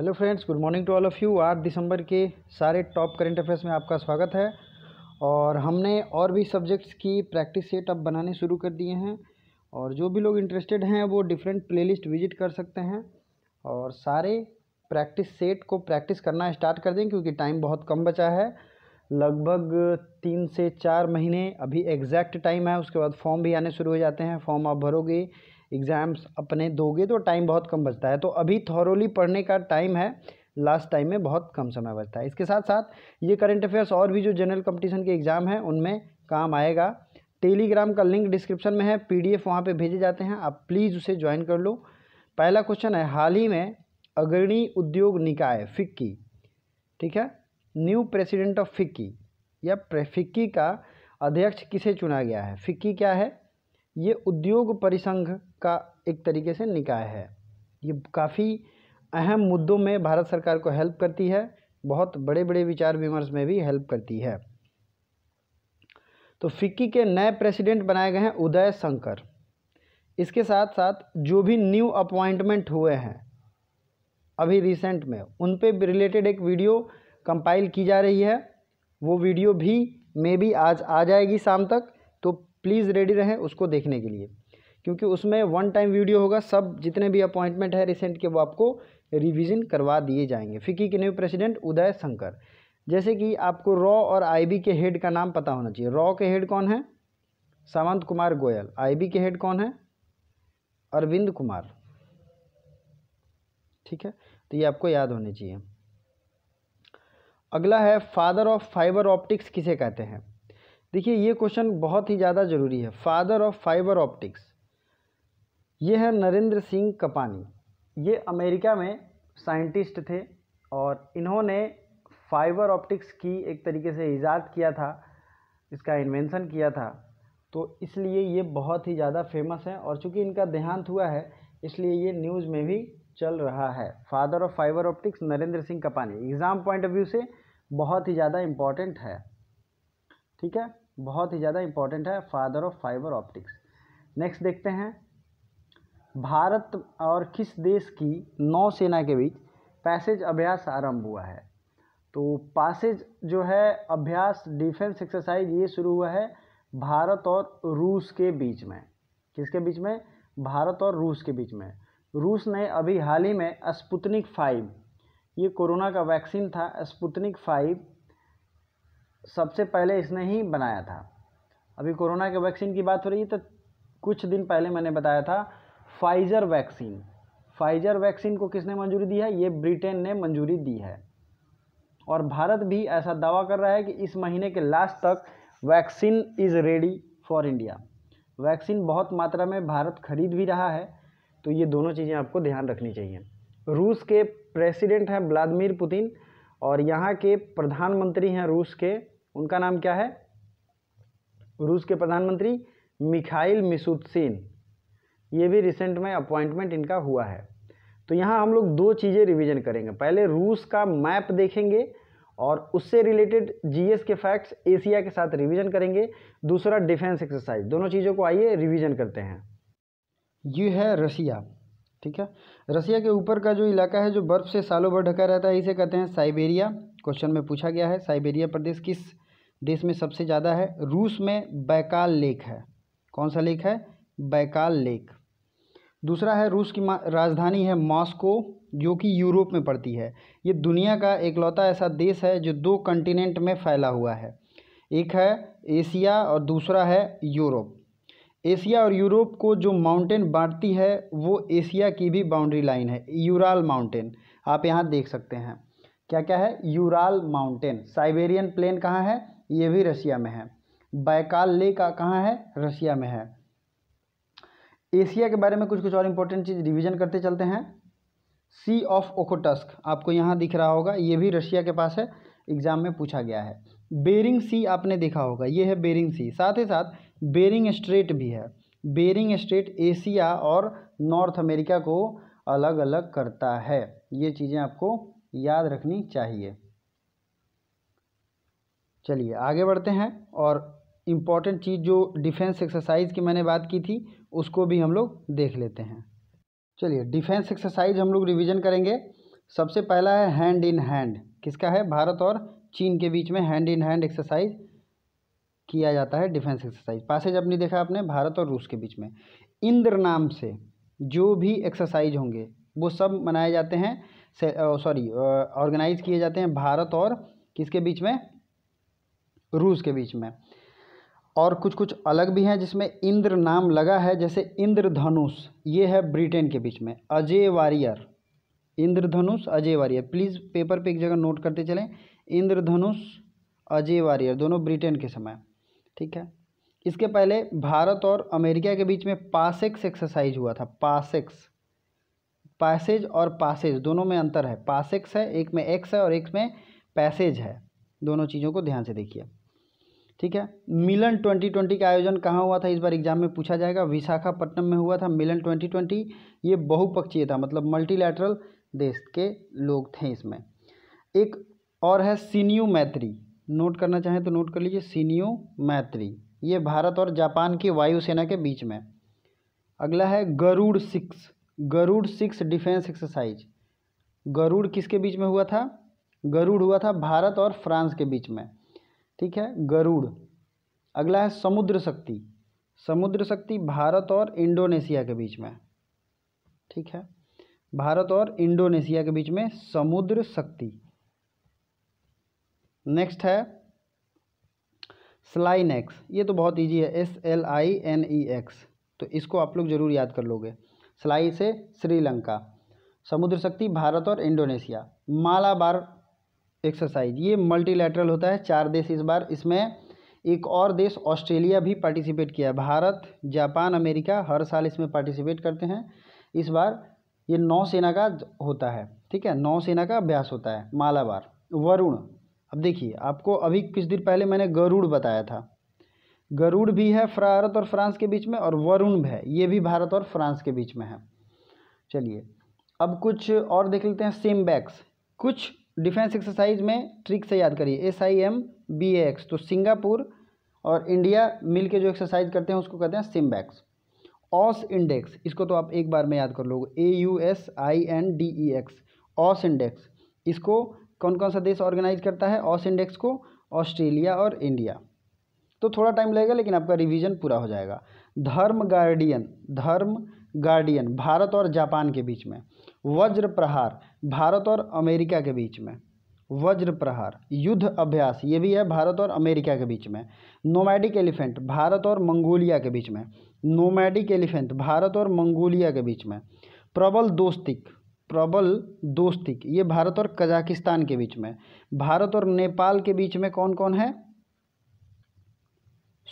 hello friends good morning to all of you आठ दिसंबर के सारे टॉप करेंट अफेयर्स में आपका स्वागत है और हमने और भी सब्जेक्ट्स की प्रैक्टिस सेट अब बनाने शुरू कर दिए हैं और जो भी लोग इंटरेस्टेड हैं वो डिफरेंट प्लेलिस्ट विजिट कर सकते हैं और सारे प्रैक्टिस सेट को प्रैक्टिस करना स्टार्ट कर दें क्योंकि टाइम बहुत कम बचा है लगभग तीन से चार महीने अभी एग्जैक्ट टाइम है उसके बाद फॉर्म भी आने शुरू हो जाते हैं फॉर्म आप भरोगे एग्ज़ाम्स अपने दोगे तो टाइम बहुत कम बचता है तो अभी थॉरोली पढ़ने का टाइम है लास्ट टाइम में बहुत कम समय बचता है इसके साथ साथ ये करंट अफेयर्स और भी जो जनरल कंपटीशन के एग्ज़ाम हैं उनमें काम आएगा टेलीग्राम का लिंक डिस्क्रिप्शन में है पीडीएफ वहाँ पर भेजे जाते हैं आप प्लीज़ उसे ज्वाइन कर लो पहला क्वेश्चन है हाल ही में अग्रणी उद्योग निकाय फिक्की ठीक है न्यू प्रेसिडेंट ऑफ फिक्की या फिक्की का अध्यक्ष किसे चुना गया है फिक्की क्या है ये उद्योग परिसंघ का एक तरीके से निकाय है ये काफ़ी अहम मुद्दों में भारत सरकार को हेल्प करती है बहुत बड़े बड़े विचार विमर्श में भी हेल्प करती है तो फिक्की के नए प्रेसिडेंट बनाए गए हैं उदय शंकर इसके साथ साथ जो भी न्यू अपॉइंटमेंट हुए हैं अभी रिसेंट में उन पे रिलेटेड एक वीडियो कंपाइल की जा रही है वो वीडियो भी मे बी आज आ जाएगी शाम तक तो प्लीज़ रेडी रहें उसको देखने के लिए क्योंकि उसमें वन टाइम वीडियो होगा सब जितने भी अपॉइंटमेंट है रिसेंट के वो आपको रिविजन करवा दिए जाएंगे फिक्की के न्यू प्रेसिडेंट उदय शंकर जैसे कि आपको रॉ और आईबी के हेड का नाम पता होना चाहिए रॉ के हेड कौन है सावंत कुमार गोयल आईबी के हेड कौन है अरविंद कुमार ठीक है तो ये आपको याद होने चाहिए अगला है फादर ऑफ फाइबर ऑप्टिक्स किसे कहते हैं देखिए ये क्वेश्चन बहुत ही ज़्यादा ज़रूरी है फादर ऑफ फाइबर ऑप्टिक्स ये है नरेंद्र सिंह कपानी ये अमेरिका में साइंटिस्ट थे और इन्होंने फाइबर ऑप्टिक्स की एक तरीके से ईजाद किया था इसका इन्वेंशन किया था तो इसलिए ये बहुत ही ज़्यादा फेमस है और चूँकि इनका देहांत हुआ है इसलिए ये न्यूज़ में भी चल रहा है father of fibre optics Narendra Singh Kapany exam point of view से बहुत ही ज़्यादा इम्पॉर्टेंट है ठीक है बहुत ही ज़्यादा इंपॉर्टेंट है father of fibre optics next देखते हैं भारत और किस देश की नौसेना के बीच पैसेज अभ्यास आरंभ हुआ है तो पैसेज जो है अभ्यास डिफेंस एक्सरसाइज ये शुरू हुआ है भारत और रूस के बीच में किसके बीच में भारत और रूस के बीच में रूस ने अभी हाल ही में स्पुतनिक फाइव ये कोरोना का वैक्सीन था स्पुतनिक फाइव सबसे पहले इसने ही बनाया था अभी कोरोना के वैक्सीन की बात हो रही है तो कुछ दिन पहले मैंने बताया था फाइजर वैक्सीन फाइजर वैक्सीन को किसने मंजूरी दी है ये ब्रिटेन ने मंजूरी दी है और भारत भी ऐसा दावा कर रहा है कि इस महीने के लास्ट तक vaccine is ready for India vaccine बहुत मात्रा में भारत खरीद भी रहा है तो ये दोनों चीज़ें आपको ध्यान रखनी चाहिए रूस के प्रेसिडेंट हैं व्लादिमिर पुतिन और यहाँ के प्रधानमंत्री हैं रूस के उनका नाम क्या है रूस के प्रधानमंत्री मिखाइल मिसुत्सिन ये भी रिसेंट में अपॉइंटमेंट इनका हुआ है तो यहाँ हम लोग दो चीज़ें रिवीजन करेंगे पहले रूस का मैप देखेंगे और उससे रिलेटेड जीएस के फैक्ट्स एशिया के साथ रिवीजन करेंगे दूसरा डिफेंस एक्सरसाइज दोनों चीज़ों को आइए रिवीजन करते हैं ये है रसिया ठीक है रसिया के ऊपर का जो इलाका है जो बर्फ़ से सालों भर ढका रहता है इसे कहते हैं साइबेरिया क्वेश्चन में पूछा गया है साइबेरिया प्रदेश किस देश में सबसे ज़्यादा है रूस में बैकाल लेक है कौन सा लेक है बैकाल लेक दूसरा है रूस की राजधानी है मॉस्को जो कि यूरोप में पड़ती है ये दुनिया का एकलौता ऐसा देश है जो दो कंटिनेंट में फैला हुआ है एक है एशिया और दूसरा है यूरोप एशिया और यूरोप को जो माउंटेन बांटती है वो एशिया की भी बाउंड्री लाइन है यूराल माउंटेन आप यहाँ देख सकते हैं क्या क्या है यूराल माउंटेन साइबेरियन प्लेन कहाँ है ये भी रशिया में है बैकाल लेक कहाँ है रसिया में है एशिया के बारे में कुछ कुछ और इम्पोर्टेंट चीज़ रिवीजन करते चलते हैं सी ऑफ ओकोटस्क आपको यहाँ दिख रहा होगा ये भी रशिया के पास है एग्ज़ाम में पूछा गया है बेरिंग सी आपने देखा होगा ये है बेरिंग सी साथ ही साथ बेरिंग स्ट्रेट भी है बेरिंग स्ट्रेट एशिया और नॉर्थ अमेरिका को अलग अलग करता है ये चीज़ें आपको याद रखनी चाहिए चलिए आगे बढ़ते हैं और इम्पॉर्टेंट चीज़ जो डिफेंस एक्सरसाइज की मैंने बात की थी उसको भी हम लोग देख लेते हैं चलिए डिफेंस एक्सरसाइज हम लोग रिविजन करेंगे सबसे पहला है हैंड इन हैंड किसका है भारत और चीन के बीच में हैंड इन हैंड एक्सरसाइज किया जाता है डिफेंस एक्सरसाइज पासेज अपने देखा आपने भारत और रूस के बीच में इंद्र नाम से जो भी एक्सरसाइज होंगे वो सब मनाए जाते हैं सॉरी ऑर्गेनाइज किए जाते हैं भारत और किसके बीच में रूस के बीच में और कुछ कुछ अलग भी हैं जिसमें इंद्र नाम लगा है जैसे इंद्रधनुष ये है ब्रिटेन के बीच में Ajay warrior Indradhanush Ajay warrior please paper पे एक जगह नोट करते चलें इंद्रधनुष अजय वारियर दोनों ब्रिटेन के समय ठीक है इसके पहले भारत और अमेरिका के बीच में पासेक्स एक्सरसाइज हुआ था पासेक्स पैसेज और पासेज दोनों में अंतर है पासेक्स है एक में एक्स है और एक में पैसेज है दोनों चीज़ों को ध्यान से देखिए ठीक है मिलन 2020 का आयोजन कहाँ हुआ था इस बार एग्जाम में पूछा जाएगा विशाखापट्टनम में हुआ था मिलन 2020 ये बहुपक्षीय था मतलब मल्टीलैटरल देश के लोग थे इसमें एक और है सीनियो मैत्री नोट करना चाहें तो नोट कर लीजिए सीनियो मैत्री ये भारत और जापान की वायुसेना के बीच में अगला है Garuda six Garuda six defence exercise Garuda किसके बीच में हुआ था गरुड़ हुआ था भारत और फ्रांस के बीच में ठीक है गरुड़ अगला है समुद्र शक्ति समुद्र शक्ति भारत और इंडोनेशिया के बीच में ठीक है भारत और इंडोनेशिया के बीच में समुद्र शक्ति नेक्स्ट है स्लाइन एक्स ये तो बहुत ईजी है S L I N E X तो इसको आप लोग जरूर याद कर लोगे स्लाई से श्रीलंका समुद्र शक्ति भारत और इंडोनेशिया मालाबार एक्सरसाइज ये मल्टीलैटरल होता है चार देश इस बार इसमें एक और देश ऑस्ट्रेलिया भी पार्टिसिपेट किया भारत जापान अमेरिका हर साल इसमें पार्टिसिपेट करते हैं इस बार ये नौसेना का होता है ठीक है नौसेना का अभ्यास होता है मालाबार वरुण अब देखिए आपको अभी कुछ देर पहले मैंने गरुड़ बताया था गरुड़ भी है भारत और फ्रांस के बीच में और वरुण है ये भी भारत और फ्रांस के बीच में है चलिए अब कुछ और देख लेते हैं सेम बैक्स कुछ डिफेंस एक्सरसाइज में ट्रिक से याद करिए S I M B X तो सिंगापुर और इंडिया मिल के जो एक्सरसाइज करते हैं उसको कहते हैं सिम बैक्स ऑस इंडेक्स इसको तो आप एक बार में याद कर लोगे A U S I N D E X Aus index इसको कौन कौन सा देश ऑर्गेनाइज करता है ऑस इंडेक्स को ऑस्ट्रेलिया और इंडिया तो थोड़ा टाइम लगेगा लेकिन आपका रिवीजन पूरा हो जाएगा धर्म गार्डियन धर्म गार्डियन भारत और जापान के बीच में वज्र प्रहार भारत और अमेरिका के बीच में वज्र प्रहार युद्ध अभ्यास ये भी है भारत और अमेरिका के बीच में नोमैडिक एलिफेंट भारत और मंगोलिया के बीच में नोमैडिक एलिफेंट भारत और मंगोलिया के बीच में प्रबल दोस्तिक प्रबल दोस्ती ये भारत और कजाकिस्तान के बीच में भारत और नेपाल के बीच में कौन कौन है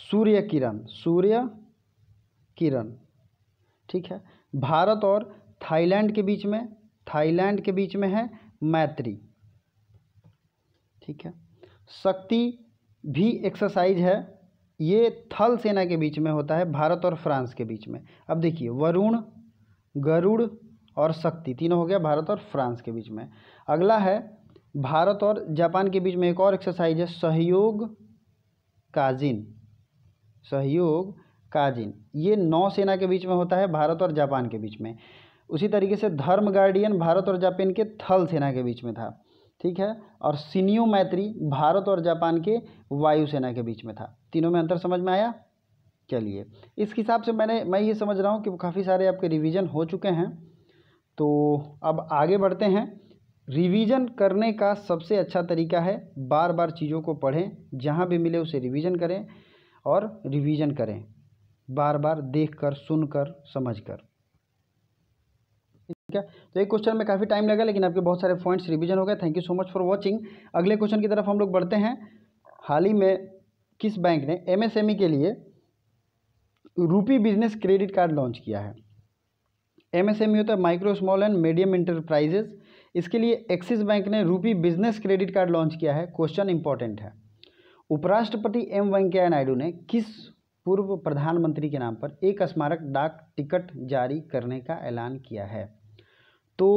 सूर्य किरण सूर्य किरण ठीक है भारत और थाईलैंड के बीच में थाईलैंड के बीच में है मैत्री ठीक है शक्ति भी एक्सरसाइज है ये थल सेना के बीच में होता है भारत और फ्रांस के बीच में अब देखिए वरुण गरुड़ और शक्ति तीनों हो गया भारत और फ्रांस के बीच में अगला है भारत और जापान के बीच में एक और एक्सरसाइज है सहयोग काजिन सहयोग काजिन ये नौसेना के बीच में होता है भारत और जापान के बीच में उसी तरीके से धर्म गार्डियन भारत और जापान के थल सेना के बीच में था ठीक है और सीनियो मैत्री भारत और जापान के वायुसेना के बीच में था तीनों में अंतर समझ में आया चलिए इस हिसाब से मैंने मैं ये समझ रहा हूँ कि काफ़ी सारे आपके रिवीजन हो चुके हैं तो अब आगे बढ़ते हैं रिवीजन करने का सबसे अच्छा तरीका है बार बार चीज़ों को पढ़ें जहाँ भी मिले उसे रिवीजन करें और रिवीजन करें बार बार देख कर सुन कर समझ कर ठीक है तो एक क्वेश्चन में काफ़ी टाइम लगा लेकिन आपके बहुत सारे पॉइंट्स रिवीजन हो गए thank you so much for watching अगले क्वेश्चन की तरफ हम लोग बढ़ते हैं हाल ही में किस बैंक ने एमएसएमई e के लिए रूपी बिजनेस क्रेडिट कार्ड लॉन्च किया है एमएसएमई होता है micro small and medium enterprises इसके लिए एक्सिस बैंक ने रूपी बिजनेस क्रेडिट कार्ड लॉन्च किया है क्वेश्चन इंपॉर्टेंट है उपराष्ट्रपति एम वेंकैया नायडू ने किस पूर्व प्रधानमंत्री के नाम पर एक स्मारक डाक टिकट जारी करने का ऐलान किया है तो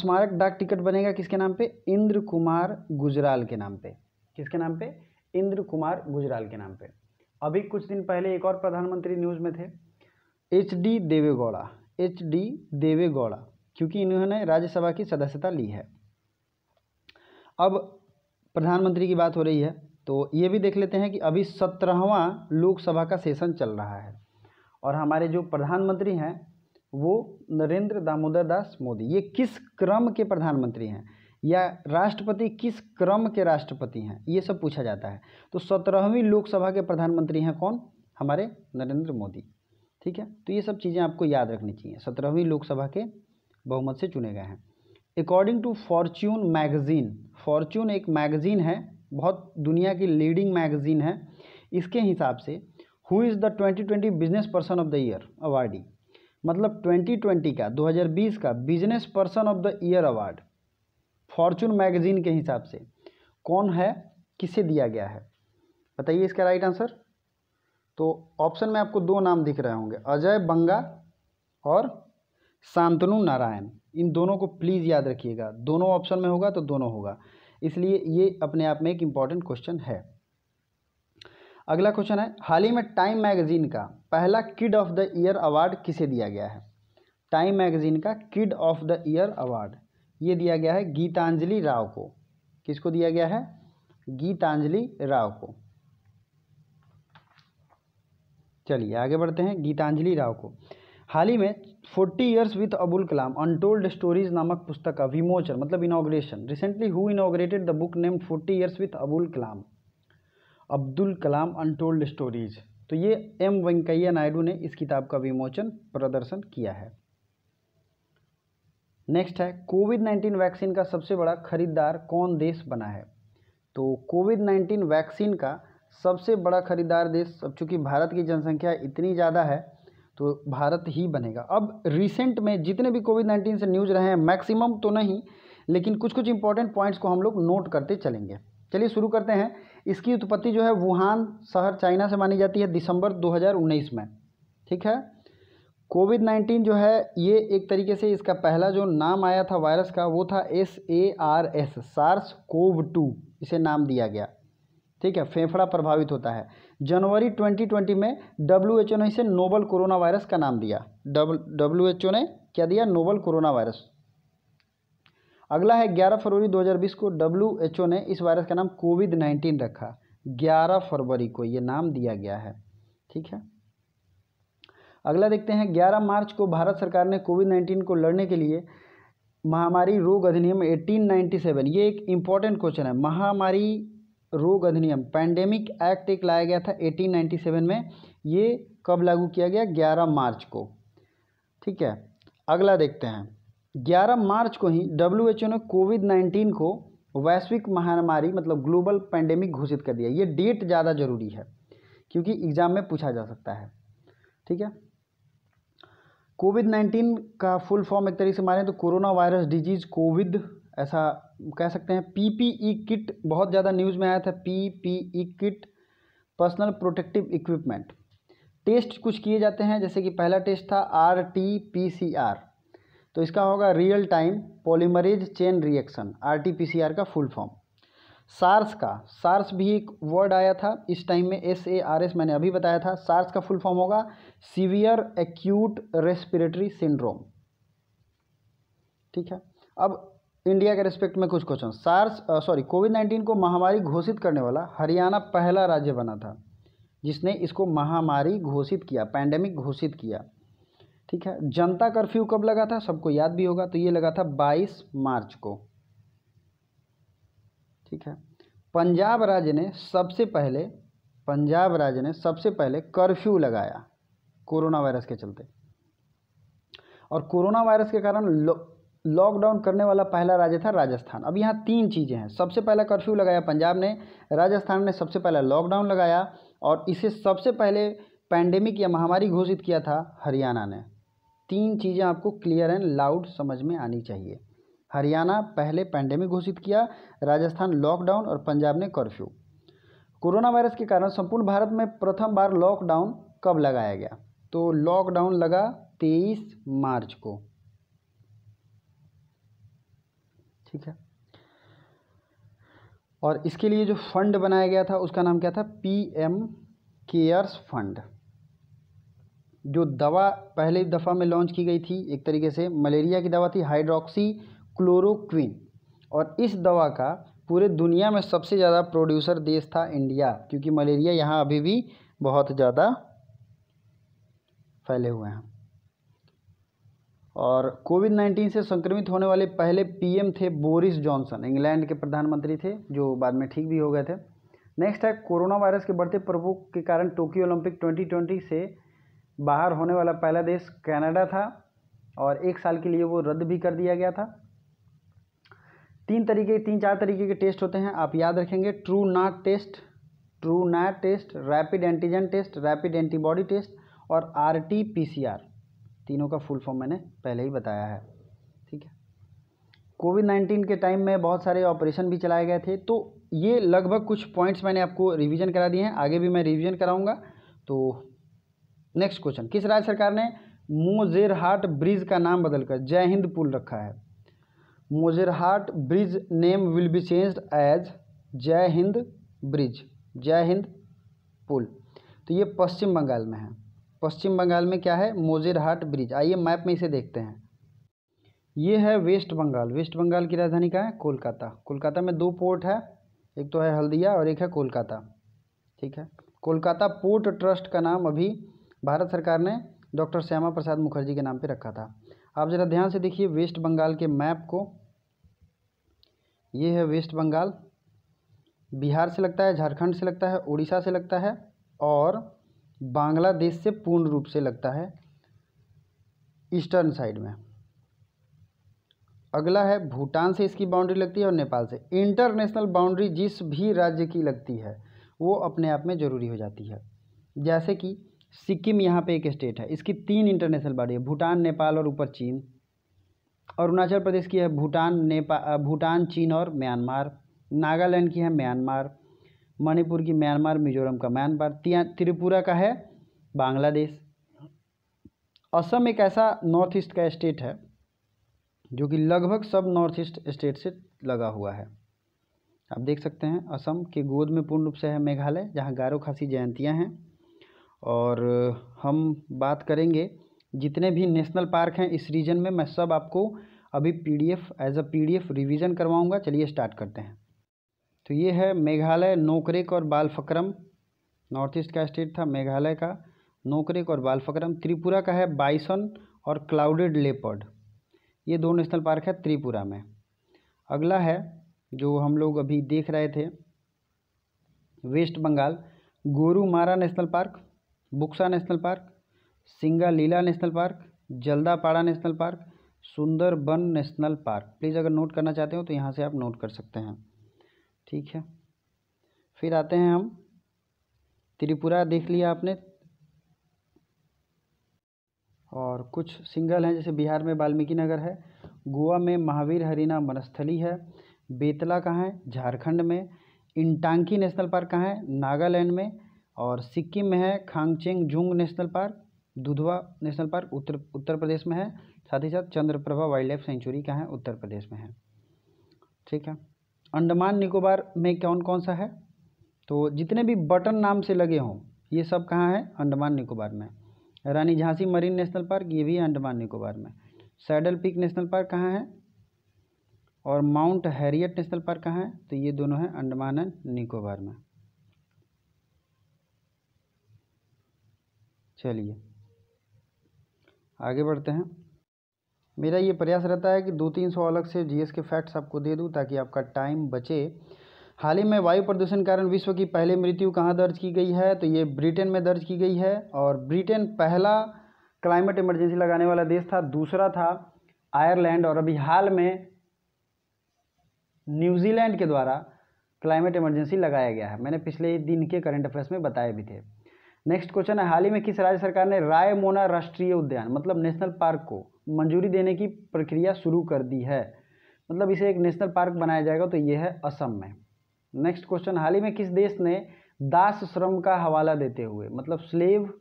स्मारक डाक टिकट बनेगा किसके नाम पे इंद्र कुमार गुजराल के नाम पे किसके नाम पे इंद्र कुमार गुजराल के नाम पे अभी कुछ दिन पहले एक और प्रधानमंत्री न्यूज़ में थे H D Deve Gowda H D Deve Gowda क्योंकि इन्होंने राज्यसभा की सदस्यता ली है अब प्रधानमंत्री की बात हो रही है तो ये भी देख लेते हैं कि अभी सत्रहवा लोकसभा का सेशन चल रहा है और हमारे जो प्रधानमंत्री हैं वो नरेंद्र दामोदर दास मोदी ये किस क्रम के प्रधानमंत्री हैं या राष्ट्रपति किस क्रम के राष्ट्रपति हैं ये सब पूछा जाता है तो सत्रहवीं लोकसभा के प्रधानमंत्री हैं कौन हमारे नरेंद्र मोदी ठीक है तो ये सब चीज़ें आपको याद रखनी चाहिए सत्रहवीं लोकसभा के बहुमत से चुने गए हैं according to Fortune magazine Fortune एक मैगज़ीन है बहुत दुनिया की लीडिंग मैगज़ीन है इसके हिसाब से who is the twenty twenty business person of the year awardee मतलब ट्वेंटी ट्वेंटी का दो हज़ार बीस का business person of the year award Fortune magazine के हिसाब से कौन है किसे दिया गया है बताइए इसका राइट आंसर तो ऑप्शन में आपको दो नाम दिख रहे होंगे अजय बंगा और शांतनु नारायण इन दोनों को प्लीज़ याद रखिएगा दोनों ऑप्शन में होगा तो दोनों होगा इसलिए ये अपने आप में एक इम्पॉर्टेंट क्वेश्चन है अगला क्वेश्चन है हाल ही में टाइम मैगजीन का पहला kid of the year award किसे दिया गया है टाइम मैगजीन का kid of the year award ये दिया गया है गीतांजलि राव को किसको दिया गया है गीतांजलि राव को चलिए आगे बढ़ते हैं गीतांजलि राव को हाल ही में forty years with Abul Kalam untold stories नामक पुस्तक का विमोचन मतलब inauguration recently who inaugurated the book name forty years with Abul Kalam Abdul Kalam untold stories तो ये एम वेंकैया नायडू ने इस किताब का विमोचन प्रदर्शन किया है नेक्स्ट है कोविड नाइन्टीन वैक्सीन का सबसे बड़ा खरीदार कौन देश बना है तो कोविड नाइन्टीन वैक्सीन का सबसे बड़ा खरीदार देश अब चूँकि भारत की जनसंख्या इतनी ज़्यादा है तो भारत ही बनेगा अब रिसेंट में जितने भी कोविड नाइन्टीन से न्यूज़ रहे हैं मैक्सिमम तो नहीं लेकिन कुछ कुछ इंपॉर्टेंट पॉइंट्स को हम लोग नोट करते चलेंगे चलिए शुरू करते हैं इसकी उत्पत्ति जो है वुहान शहर चाइना से मानी जाती है दिसंबर 2019 में ठीक है कोविड नाइन्टीन जो है ये एक तरीके से इसका पहला जो नाम आया था वायरस का वो था S A R S SARS CoV two इसे नाम दिया गया ठीक है फेफड़ा प्रभावित होता है जनवरी 2020 में डब्ल्यू एच ओ ने इसे नोबल कोरोना वायरस का नाम दिया डब्ल्यू एच ओ ने क्या दिया नोबल कोरोना वायरस अगला है 11 फरवरी 2020 को डब्ल्यू एच ओ ने इस वायरस का नाम कोविड 19 रखा 11 फरवरी को ये नाम दिया गया है ठीक है अगला देखते हैं 11 मार्च को भारत सरकार ने कोविड 19 को लड़ने के लिए महामारी रोग अधिनियम 1897 ये एक इम्पॉर्टेंट क्वेश्चन है महामारी रोग अधिनियम पैंडेमिक एक्ट एक लाया गया था 1897 में ये कब लागू किया गया 11 मार्च को ठीक है अगला देखते हैं 11 मार्च को ही डब्ल्यू ने कोविड 19 को वैश्विक महामारी मतलब ग्लोबल पैंडेमिक घोषित कर दिया ये डेट ज़्यादा जरूरी है क्योंकि एग्ज़ाम में पूछा जा सकता है ठीक है कोविड नाइन्टीन का फुल फॉर्म एक तरीके से मारें तो कोरोना वायरस डिजीज़ कोविड ऐसा कह सकते हैं पीपीई किट e बहुत ज़्यादा न्यूज़ में आया था PPE kit personal protective equipment test कुछ किए जाते हैं जैसे कि पहला टेस्ट था R T P C R तो इसका होगा real time polymerase chain reaction R T P C R का फुल फॉर्म सार्स का सार्स भी एक वर्ड आया था इस टाइम में एस ए आर एस मैंने अभी बताया था सार्स का फुल फॉर्म होगा सीवियर एक्यूट रेस्पिरेटरी सिंड्रोम ठीक है अब इंडिया के रिस्पेक्ट में कुछ question SARS sorry COVID nineteen को महामारी घोषित करने वाला हरियाणा पहला राज्य बना था जिसने इसको महामारी घोषित किया पैंडेमिक घोषित किया ठीक है जनता कर्फ्यू कब लगा था सबको याद भी होगा तो ये लगा था 22 मार्च को ठीक है पंजाब राज्य ने सबसे पहले पंजाब राज्य ने सबसे पहले कर्फ्यू लगाया कोरोना वायरस के चलते और कोरोना वायरस के कारण लॉकडाउन करने वाला पहला राज्य था राजस्थान अब यहाँ तीन चीज़ें हैं सबसे पहला कर्फ्यू लगाया पंजाब ने राजस्थान ने सबसे पहला लॉकडाउन लगाया और इसे सबसे पहले पैंडेमिक या महामारी घोषित किया था हरियाणा ने तीन चीज़ें आपको क्लियर एंड लाउड समझ में आनी चाहिए हरियाणा पहले पैंडेमिक घोषित किया राजस्थान लॉकडाउन और पंजाब ने कर्फ्यू कोरोना वायरस के कारण संपूर्ण भारत में प्रथम बार लॉकडाउन कब लगाया गया तो लॉकडाउन लगा तेईस मार्च को ठीक है और इसके लिए जो फंड बनाया गया था उसका नाम क्या था पी एम केयर्स फंड जो दवा पहले दफ़ा में लॉन्च की गई थी एक तरीके से मलेरिया की दवा थी हाइड्रोक्सी क्लोरोक्विन और इस दवा का पूरे दुनिया में सबसे ज़्यादा प्रोड्यूसर देश था इंडिया क्योंकि मलेरिया यहाँ अभी भी बहुत ज़्यादा फैले हुए हैं और कोविड नाइन्टीन से संक्रमित होने वाले पहले पीएम थे बोरिस जॉनसन इंग्लैंड के प्रधानमंत्री थे जो बाद में ठीक भी हो गए थे नेक्स्ट है कोरोना वायरस के बढ़ते प्रकोप के कारण टोक्यो ओलंपिक 2020 से बाहर होने वाला पहला देश कनाडा था और एक साल के लिए वो रद्द भी कर दिया गया था तीन तरीके तीन चार तरीके के टेस्ट होते हैं आप याद रखेंगे TrueNat test TrueNat test rapid antigen test rapid antibody test और R T P C R तीनों का फुल फॉर्म मैंने पहले ही बताया है ठीक है कोविड नाइन्टीन के टाइम में बहुत सारे ऑपरेशन भी चलाए गए थे तो ये लगभग कुछ पॉइंट्स मैंने आपको रिवीजन करा दिए हैं आगे भी मैं रिवीजन कराऊंगा तो नेक्स्ट क्वेश्चन किस राज्य सरकार ने मोजेरहाट ब्रिज का नाम बदलकर जय हिंद पुल रखा है Majerhat bridge name will be change as Jai Hind bridge जय हिंद पुल तो ये पश्चिम बंगाल में है पश्चिम बंगाल में क्या है मोजेरहाट ब्रिज आइए मैप में इसे देखते हैं ये है वेस्ट बंगाल वेस्ट बंगाल की राजधानी क्या है कोलकाता कोलकाता में दो पोर्ट है एक तो है हल्दिया और एक है कोलकाता ठीक है कोलकाता पोर्ट ट्रस्ट का नाम अभी भारत सरकार ने डॉक्टर श्यामा प्रसाद मुखर्जी के नाम पे रखा था आप ज़रा ध्यान से देखिए वेस्ट बंगाल के मैप को ये है वेस्ट बंगाल बिहार से लगता है झारखंड से लगता है उड़ीसा से लगता है और बांग्लादेश से पूर्ण रूप से लगता है ईस्टर्न साइड में अगला है भूटान से इसकी बाउंड्री लगती है और नेपाल से इंटरनेशनल बाउंड्री जिस भी राज्य की लगती है वो अपने आप में ज़रूरी हो जाती है जैसे कि सिक्किम यहाँ पे एक स्टेट है इसकी तीन इंटरनेशनल बाउंड्री है भूटान नेपाल और ऊपर चीन अरुणाचल प्रदेश की है भूटान नेपाल भूटान चीन और म्यांमार नागालैंड की है म्यांमार मणिपुर की म्यांमार मिजोरम का म्यांमार त्रिपुरा का है बांग्लादेश असम एक ऐसा नॉर्थ ईस्ट का स्टेट है जो कि लगभग सब नॉर्थ ईस्ट स्टेट से लगा हुआ है आप देख सकते हैं असम के गोद में पूर्ण रूप से है मेघालय जहाँ गारो खासी जयंतियाँ हैं और हम बात करेंगे जितने भी नेशनल पार्क हैं इस रीजन में मैं सब आपको अभी PDF as a P D करवाऊंगा चलिए स्टार्ट करते हैं तो ये है मेघालय नोकरेक और बालफक्रम नॉर्थ ईस्ट का स्टेट था मेघालय का नोकरेक और बालफक्रम त्रिपुरा का है बाइसन और क्लाउडेड लेपर्ड ये दो नेशनल पार्क है त्रिपुरा में अगला है जो हम लोग अभी देख रहे थे west Bengal Gorumara national park Buxa national park Singalila national park Jaldapara national park Sundarban national park please अगर नोट करना चाहते हो तो यहाँ से आप नोट कर सकते हैं ठीक है फिर आते हैं हम त्रिपुरा देख लिया आपने और कुछ सिंगल हैं जैसे बिहार में वाल्मीकि नगर है गोवा में महावीर हरिना वनस्थली है बेतला कहाँ है झारखंड में इंटांकी नेशनल पार्क कहाँ है नागालैंड में और सिक्किम में है Khangchendzonga national park Dudhwa national park Uttar Uttar Pradesh में है साथ ही साथ चंद्रप्रभा वाइल्ड लाइफ सेंचुरी का है उत्तर प्रदेश में है ठीक है अंडमान निकोबार में कौन कौन सा है तो जितने भी बटन नाम से लगे हों ये सब कहाँ है अंडमान निकोबार में Rani Jhansi marine national park ये भी अंडमान निकोबार में सैडल पिक नेशनल पार्क कहाँ है और माउंट हैरियट नेशनल पार्क कहाँ है तो ये दोनों हैं अंडमान एंड निकोबार में चलिए आगे बढ़ते हैं मेरा ये प्रयास रहता है कि दो तीन सौ अलग से जीएस के फैक्ट्स आपको दे दूँ ताकि आपका टाइम बचे हाल ही में वायु प्रदूषण कारण विश्व की पहली मृत्यु कहाँ दर्ज की गई है तो ये ब्रिटेन में दर्ज की गई है और ब्रिटेन पहला क्लाइमेट इमरजेंसी लगाने वाला देश था दूसरा था आयरलैंड और अभी हाल में न्यूजीलैंड के द्वारा क्लाइमेट इमरजेंसी लगाया गया है मैंने पिछले दिन के करंट अफेयर्स में बताए भी थे नेक्स्ट क्वेश्चन है हाल ही में किस राज्य सरकार ने रायमोना राष्ट्रीय उद्यान मतलब नेशनल पार्क को मंजूरी देने की प्रक्रिया शुरू कर दी है मतलब इसे एक नेशनल पार्क बनाया जाएगा तो ये है असम में नेक्स्ट क्वेश्चन हाल ही में किस देश ने दास श्रम का हवाला देते हुए मतलब स्लेव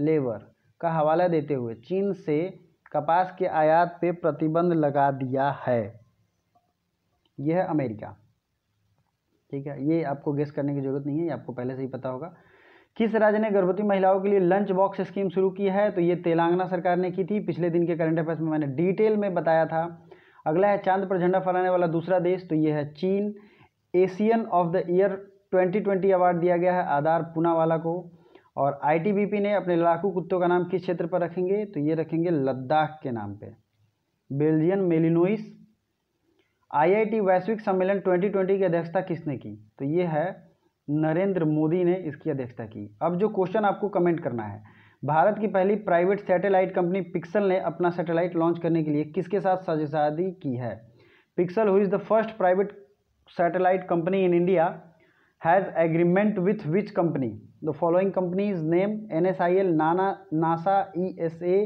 लेबर का हवाला देते हुए चीन से कपास के आयात पे प्रतिबंध लगा दिया है यह है अमेरिका ठीक है ये आपको गेस करने की ज़रूरत नहीं है ये आपको पहले से ही पता होगा किस राज्य ने गर्भवती महिलाओं के लिए लंच बॉक्स स्कीम शुरू की है तो ये तेलंगाना सरकार ने की थी पिछले दिन के करंट अफेयर्स में मैंने डिटेल में बताया था अगला है चांद पर झंडा फहराने वाला दूसरा देश तो ये है चीन Asian of the year 2020 award दिया गया है आधार पूनावाला को और आई ने अपने लड़ाकू कुत्तों का नाम किस क्षेत्र पर रखेंगे तो ये रखेंगे लद्दाख के नाम पर बेल्जियन मेलिनोइस आई वैश्विक सम्मेलन ट्वेंटी की अध्यक्षता किसने की तो ये है नरेंद्र मोदी ने इसकी अध्यक्षता की अब जो क्वेश्चन आपको कमेंट करना है भारत की पहली प्राइवेट सैटेलाइट कंपनी पिक्सल ने अपना सैटेलाइट लॉन्च करने के लिए किसके साथ साझेदारी की है Pixxel who is the first private satellite company in India has agreement with which company the following companies name N S I L नाना नासा ई एस ए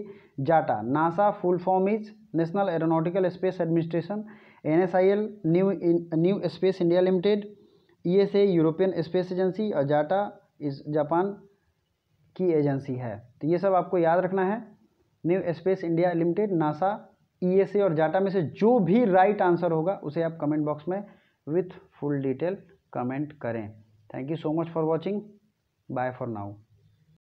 जाटा NASA full form is national aeronautical space administration N S I L new new space India limited E S A European space agency और जाटा इस Japan की agency है तो ये सब आपको याद रखना है new space India limited NASA E S A और जाटा में से जो भी राइट आंसर होगा उसे आप कमेंट बॉक्स में विथ फुल डिटेल कमेंट करें thank you so much for watching bye for now